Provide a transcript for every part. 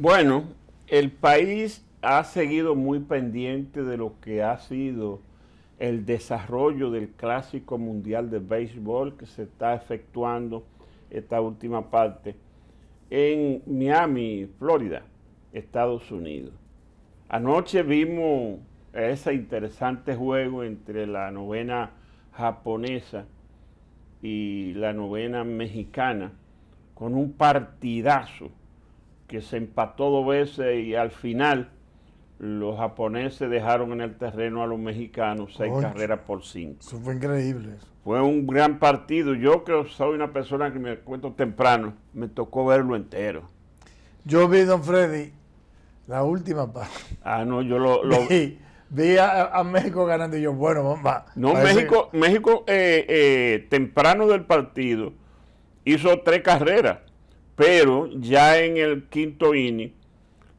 Bueno, el país ha seguido muy pendiente de lo que ha sido el desarrollo del Clásico Mundial de Béisbol que se está efectuando esta última parte en Miami, Florida, Estados Unidos. Anoche vimos ese interesante juego entre la novena japonesa y la novena mexicana con un partidazo que se empató dos veces y al final los japoneses dejaron en el terreno a los mexicanos seis carreras por cinco. Eso fue increíble. Fue un gran partido. Yo que soy una persona que me cuento temprano, me tocó verlo entero. Yo vi, don Freddy, la última parte. Ah, no, yo lo... Vi, vi a, México ganando y yo, bueno, va. No, México, México eh, eh, temprano del partido hizo tres carreras pero ya en el quinto inning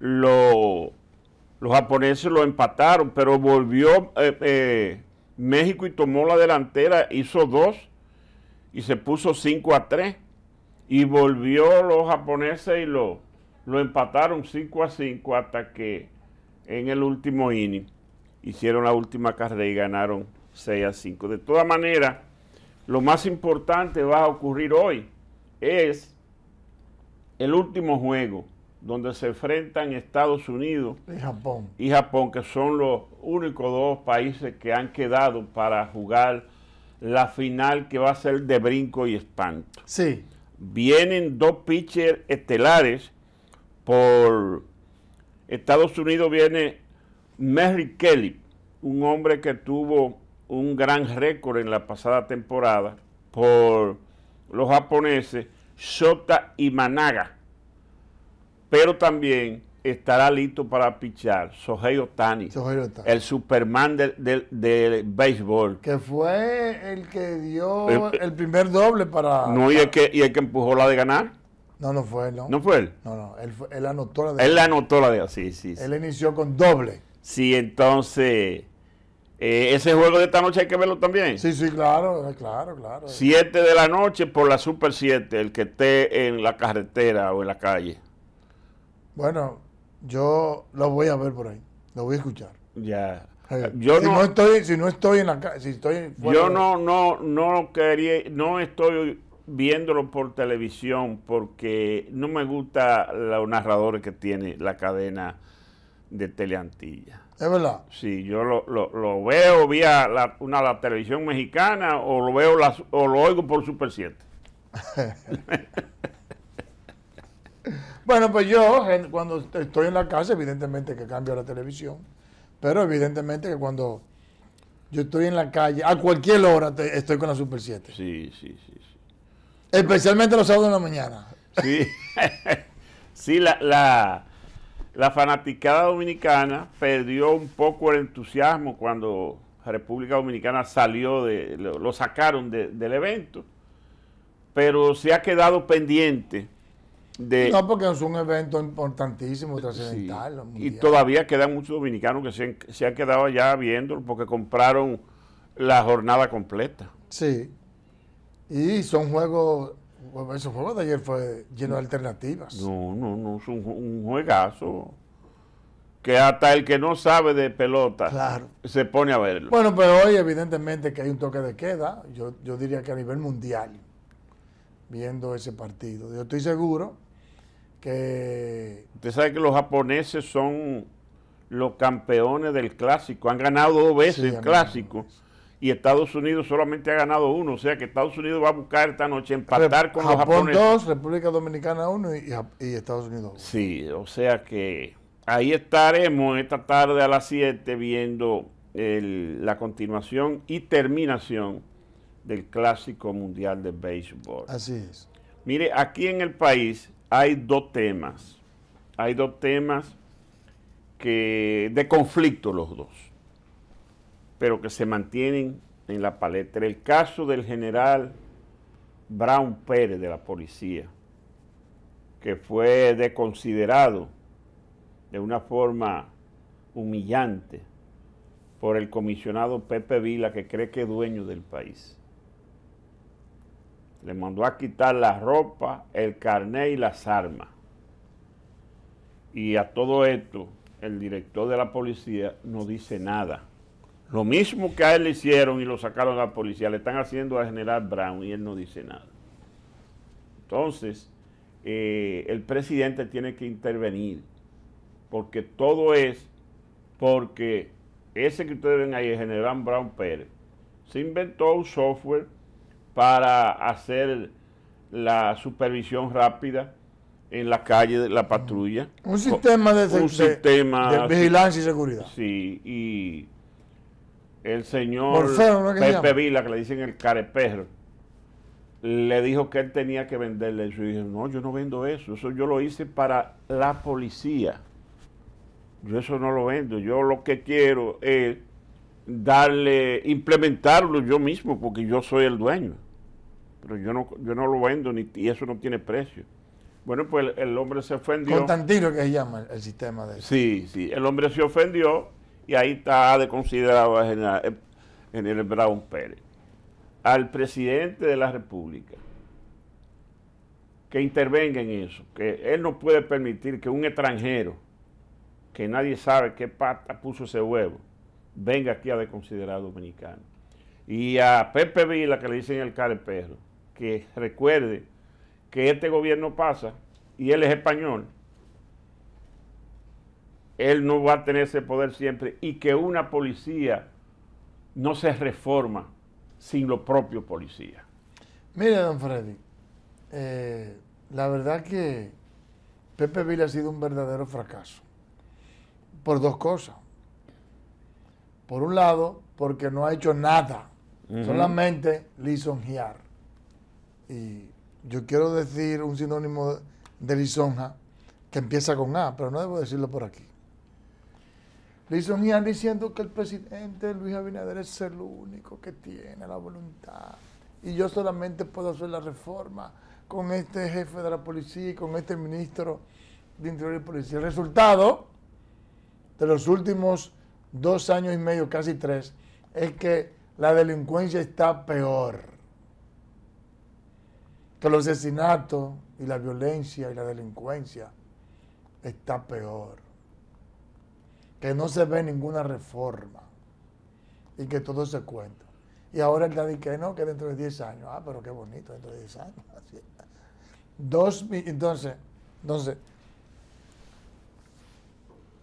los japoneses lo empataron, pero volvió eh, eh, México y tomó la delantera, hizo dos y se puso 5 a 3. Y volvió los japoneses y lo, lo empataron 5 a 5 hasta que en el último inning hicieron la última carrera y ganaron 6 a 5. De todas maneras, lo más importante va a ocurrir hoy es el último juego donde se enfrentan Estados Unidos y Japón. que son los únicos dos países que han quedado para jugar la final que va a ser de brinco y espanto. Sí. Vienen dos pitchers estelares por Estados Unidos viene Merrick Kelly, un hombre que tuvo un gran récord en la pasada temporada por los japoneses Shota y Managa. Pero también estará listo para pichar Sohei Otani, Sohei el Superman del, béisbol. Que fue el que dio eh, el, eh, primer doble para... No, y el, que, y que empujó la de ganar. No, no fue él, ¿no? fue él? No, no, él, él anotó la de Él anotó la de sí, sí, sí. Él inició con doble. Sí, entonces eh, ese juego de esta noche hay que verlo también. Sí, sí, claro, eh, claro, claro. Siete de la noche por la Super 7, el que esté en la carretera o en la calle. Bueno, yo lo voy a ver por ahí, lo voy a escuchar. Ya. Yo si no, estoy, si no estoy en la calle, si estoy Yo no, no, no quería, no estoy viéndolo por televisión porque no me gusta los narradores que tiene la cadena de Teleantilla. ¿Es verdad? Sí, yo lo, veo vía la, una, la televisión mexicana o lo veo o lo oigo por Super 7. bueno, pues yo cuando estoy en la casa, evidentemente que cambio la televisión, pero evidentemente que cuando yo estoy en la calle, a cualquier hora estoy con la Super 7. Sí, sí, sí. Especialmente los sábados de la mañana. Sí, sí, la la fanaticada dominicana perdió un poco el entusiasmo cuando República Dominicana salió, de, lo, sacaron del evento, pero se ha quedado pendiente de... No, porque es un evento importantísimo, trascendental. y todavía quedan muchos dominicanos que se, han, quedado allá viéndolo porque compraron la jornada completa. Sí. Y son juegos ese juego de ayer fue lleno de alternativas. No, no, no, es un, juegazo que hasta el que no sabe de pelota se pone a verlo. Bueno, pero hoy evidentemente que hay un toque de queda, yo, diría que a nivel mundial, viendo ese partido. Yo estoy seguro que... Usted sabe que los japoneses son los campeones del clásico, han ganado dos veces el clásico y Estados Unidos solamente ha ganado uno. O sea que Estados Unidos va a buscar esta noche empatar con Japón los japoneses. República Dominicana uno y, Estados Unidos uno. Sí, o sea que ahí estaremos esta tarde a las 7 viendo la continuación y terminación del Clásico Mundial de Béisbol. Así es. Mire, aquí en el país hay dos temas. Hay dos temas que de conflicto los dos pero que se mantienen en la palestra. El caso del general Brown Pérez de la policía, que fue desconsiderado de una forma humillante por el comisionado Pepe Vila, que cree que es dueño del país. Le mandó a quitar la ropa, el carnet y las armas. Y a todo esto, el director de la policía no dice nada. Lo mismo que a él le hicieron y lo sacaron a la policía, le están haciendo al general Brown y él no dice nada. Entonces, eh, el presidente tiene que intervenir, porque todo es porque ese que ustedes ven ahí, el general Brown Pérez, se inventó un software para hacer la supervisión rápida en la calle de la patrulla. Un sistema de, un sistema, de vigilancia y seguridad. Sí, y el señor Pepe Vila, que le dicen el careperro, le dijo que él tenía que venderle eso. Y dije, no, yo no vendo eso. Eso yo lo hice para la policía. Yo eso no lo vendo. Yo lo que quiero es darle, implementarlo yo mismo, porque yo soy el dueño. Pero yo no, yo no lo vendo ni, y eso no tiene precio. Bueno, pues el, hombre se ofendió. Constantino que se llama el, el sistema de eso. Sí, sí. El hombre se ofendió y ahí está de considerar a general Brown Pérez, al presidente de la República que intervenga en eso, que él no puede permitir que un extranjero, que nadie sabe qué pata puso ese huevo, venga aquí a desconsiderar dominicano. Y a Pepe Vila, que le dicen el care perro, que recuerde que este gobierno pasa y él es español él no va a tener ese poder siempre y que una policía no se reforma sin los propios policías. Mire, don Freddy, eh, la verdad que Pepe Vila ha sido un verdadero fracaso por dos cosas. Por un lado, porque no ha hecho nada, solamente lisonjear. Y yo quiero decir un sinónimo de lisonja que empieza con A, pero no debo decirlo por aquí. Le hizo un sonían diciendo que el presidente Luis Abinader es el único que tiene la voluntad. Y yo solamente puedo hacer la reforma con este jefe de la policía y con este ministro de Interior y Policía. El resultado de los últimos dos años y medio, casi tres, es que la delincuencia está peor. Que los asesinatos y la violencia y la delincuencia está peor que no se ve ninguna reforma y que todo se cuenta. Y ahora el David que no, que dentro de 10 años. Ah, pero qué bonito, dentro de 10 años. entonces, entonces,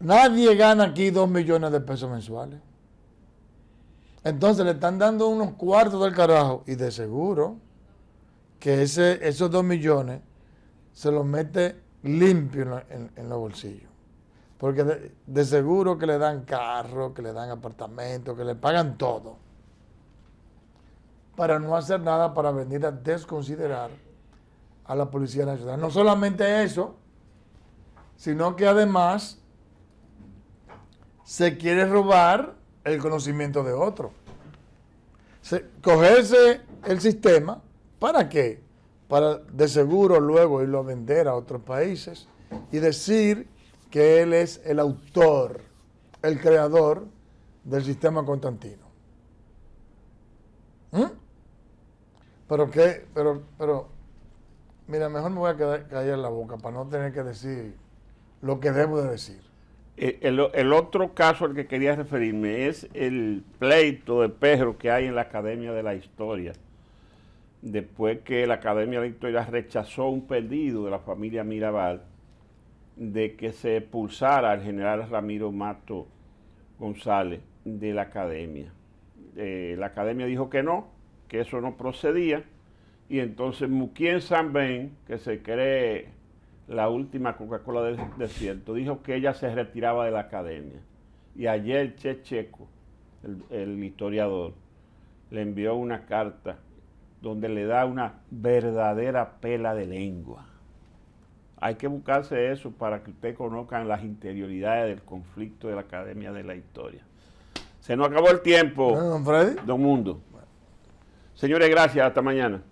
nadie gana aquí 2 millones de pesos mensuales. Entonces le están dando unos cuartos del carajo y de seguro que ese, esos 2 millones se los mete limpio en los bolsillos. Porque de, seguro que le dan carro, que le dan apartamento, que le pagan todo. Para no hacer nada para venir a desconsiderar a la Policía Nacional. No solamente eso, sino que además se quiere robar el conocimiento de otro. cogerse el sistema, ¿para qué? Para de seguro luego irlo a vender a otros países y decir que él es el autor, el creador del sistema constantino. ¿Mm? Pero qué? pero, pero, mira, mejor me voy a quedar, callar la boca para no tener que decir lo que debo de decir. Eh, el, otro caso al que quería referirme es el pleito de perro que hay en la Academia de la Historia. Después que la Academia de la Historia rechazó un pedido de la familia Mirabal de que se expulsara al general Ramiro Mato González de la academia. Eh, la academia dijo que no, que eso no procedía, y entonces Muquien Sanben, que se cree la última Coca-Cola del desierto, dijo que ella se retiraba de la academia. Y ayer Che Checo, el historiador, le envió una carta donde le da una verdadera pela de lengua hay que buscarse eso para que usted conozcan las interioridades del conflicto de la Academia de la Historia. Se nos acabó el tiempo, don Mundo. Señores, gracias. Hasta mañana.